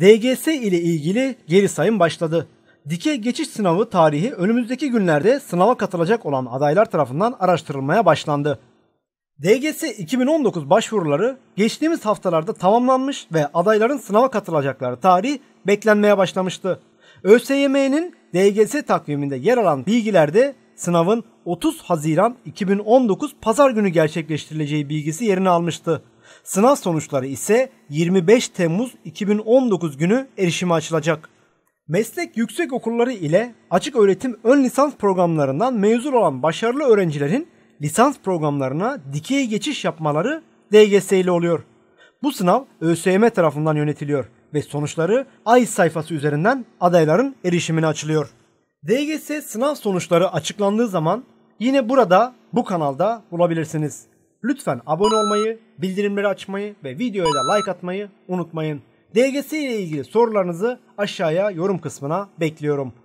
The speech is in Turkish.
DGS ile ilgili geri sayım başladı. Dike geçiş sınavı tarihi önümüzdeki günlerde sınava katılacak olan adaylar tarafından araştırılmaya başlandı. DGS 2019 başvuruları geçtiğimiz haftalarda tamamlanmış ve adayların sınava katılacakları tarih beklenmeye başlamıştı. ÖSYM'nin DGS takviminde yer alan bilgilerde sınavın 30 Haziran 2019 pazar günü gerçekleştirileceği bilgisi yerini almıştı. Sınav sonuçları ise 25 Temmuz 2019 günü erişime açılacak. Meslek yüksek okulları ile açık öğretim ön lisans programlarından mezun olan başarılı öğrencilerin lisans programlarına dikey geçiş yapmaları DGS ile oluyor. Bu sınav ÖSYM tarafından yönetiliyor ve sonuçları ay sayfası üzerinden adayların erişimine açılıyor. DGS sınav sonuçları açıklandığı zaman yine burada bu kanalda bulabilirsiniz. Lütfen abone olmayı, bildirimleri açmayı ve videoya da like atmayı unutmayın. DGS ile ilgili sorularınızı aşağıya yorum kısmına bekliyorum.